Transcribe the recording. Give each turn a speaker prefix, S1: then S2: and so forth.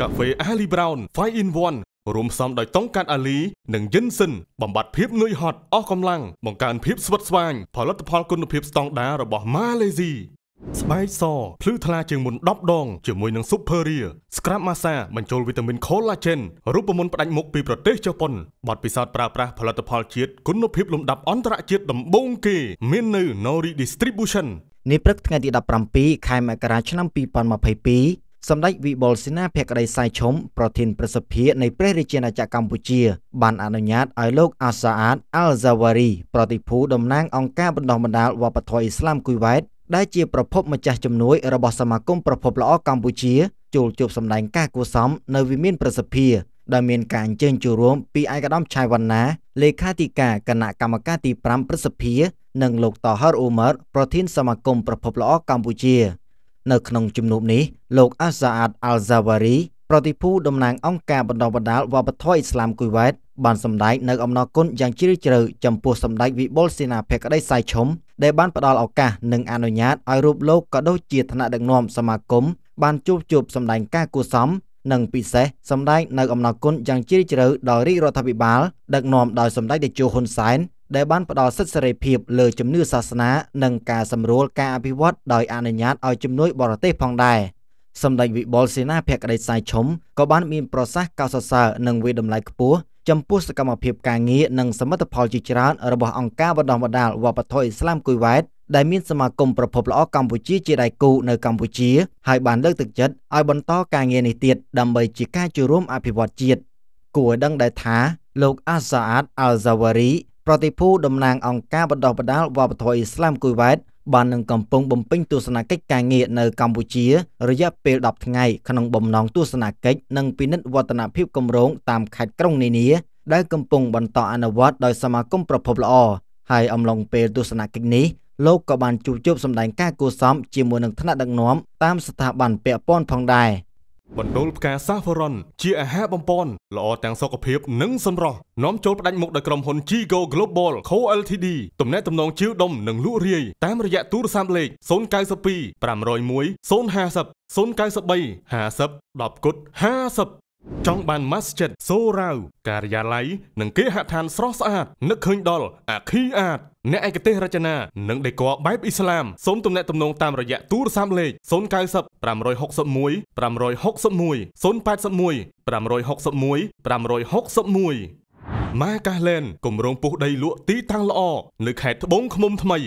S1: កាហ្វេ Ali Brown 5 in 1រួមផ្សំដោយតុងកាត់អាលីនិងយិនសិនបំបត្តិភាពនឿយហត់អស់កម្លាំងបង្កើនភាពស្វិតស្វាញផលិតផលគុណភាពស្តង់ដាររបស់ម៉ាឡេស៊ីស្បែកសភ្លឺថ្លាជាងមុន10ដងជាមួយនឹង Superia Scrap Massa បញ្ចូលវីតាមីន Collagen រូបមន្តផ្ដាច់មុខពីប្រទេសជប៉ុនបទពិសោធន៍ប្រើប្រាស់ផលិតផលជាតិគុណភាពលំដាប់អន្តរជាតិដំបូងគេមាននៅ Nori Distribution
S2: នាព្រឹកថ្ងៃទី17ខែមករាឆ្នាំ2022សម្ដេចវិបុលសេនាភក្តីសៃឈុំប្រធានប្រសិទ្ធិនៃព្រះរាជាណាចក្រកម្ពុជាបានអនុញ្ញាតឲ្យលោកអាសាអាតអាល់ហ្សាវ៉ារីប្រតិភូតំណាងអង្គការបណ្ដុះបណ្ដាលវប្បធម៌អ៊ីស្លាមគូវ៉ែតដែលជាប្រភព ម្ចាស់ជំនួយរបស់សមាគមប្រភពល្អកម្ពុជាចូលជួបសម្ដែងការគួសមនៅវិមានប្រសិទ្ធិដែលមានការអញ្ជើញចូលរួមពីឯកឧត្តមឆៃវណ្ណាលេខាធិការគណៈកម្មការទី5ប្រសិទ្ធិនិងលោកតហរអ៊ូម៉ាត់ប្រធានសមាគមប្រភពល្អកម្ពុជានៅក្នុងជំនួបនេះលោកអាសាអាតអាល់ហ្សាវ៉ារីប្រតិភូតំណាងអង្គការបណ្ដុះបណ្ដាលវប្បធម៌អ៊ីស្លាមគូវ៉ែតបានសម្ដែងនៅអំណរគុណយ៉ាងជ្រាលជ្រៅចំពោះសម្ដេចវិបុលសេនាភក្តីសៃឈុំដែលបានផ្ដល់ឱកាសនិង អនុញ្ញាតឲ្យរូបលោកក៏ដូចជាថ្នាក់ដឹកនាំសមាគមបានជួបជុំសម្ដែងការគួសមនិងពិសេសសម្ដែងនៅអំណរគុណយ៉ាងជ្រាលជ្រៅដល់រាជរដ្ឋាភិបាល ដឹកនាំដោយសម្ដេចតេជោហ៊ុនសែនដែលបានផ្ដល់សិទ្ធិសេរីភាពលើជំនឿសាសនា និងការសម្រួលការអភិវឌ្ឍដោយអនុញ្ញាតឲ្យជំនួយបរទេសផងដែរសម្ដេចវិបុលសេនាភក្តីសាយឈុំក៏បានមានប្រសាសន៍កោតសរសើរនិងវិតម្លៃខ្ពស់ចំពោះសកម្មភាពការងារនិងសមិទ្ធផលជាច្រើន របស់អង្គការបណ្ដុះបណ្ដាលវប្បធម៌អ៊ីស្លាមគុយវ៉ែតដែលមានសមាគមប្រភពល្អកម្ពុជាជាដៃគូនៅកម្ពុជាហើយបានលើកទឹកចិត្តឲ្យបន្តការងារនេះទៀតដើម្បីជាការចូលរួម អភិវឌ្ឍជាតិគួរឲ្យដឹងដែរថាលោកអាសាអាតអាល់ហ្សាវ៉ារីប្រតិភូតំណាងអង្គការបណ្ដុះបណ្ដាលវប្បធម៌អ៊ីស្លាមគូវ៉ែតបាននឹងកំពុងបំពេញទស្សនកិច្ចការងារនៅកម្ពុជារយៈពេល10ថ្ងៃក្នុងបំណងទស្សនកិច្ចនិងពិនិត្យវឌ្ឍនភាពគម្រោងតាមខេត្តក្រុងនានាដែលកំពុងបន្តអនុវត្តដោយសមាគមប្រភពល្អហើយអំឡុងពេលទស្សនកិច្ចនេះលោកក៏បានជួបជុំសម្ដែងការគួសមជាមួយនឹងថ្នាក់ដឹកនាំតាមស្ថាប័នពាក់ព័ន្ធផងដែរបណ្ដូ
S1: លផ្កាសាហ្វរ៉ុនជាអាហារបំពន់ល្អទាំងសុខភាពនិងសម្រស់នាំចូលផ្ដាច់មុខដោយក្រុមហ៊ុន Gigo Global Co Ltd ទំនាក់ទំនងជឿដុំនិងលក់រាយតាមរយៈទូរស័ព្ទលេខ092 501 050 093 50 10គុត50ចង់បាន Masjid សូរាវការិយាល័យនិងគេហដ្ឋានស្រស់ស្អាតនឹកឃើញដល់អាខីអាតអ្នកឯកទេសរចនា និងដេគ័របែបអ៊ីស្លាមសូមទំនាក់ទំនងតាមរយៈទូរស័ព្ទលេខ090 561 561 081 561 561ម៉ាកាសឡែនគម្រោងពុះ
S2: ដីលក់ទីតាំងល្អនៅ ខេត្តត្បូងឃ្មុំថ្មី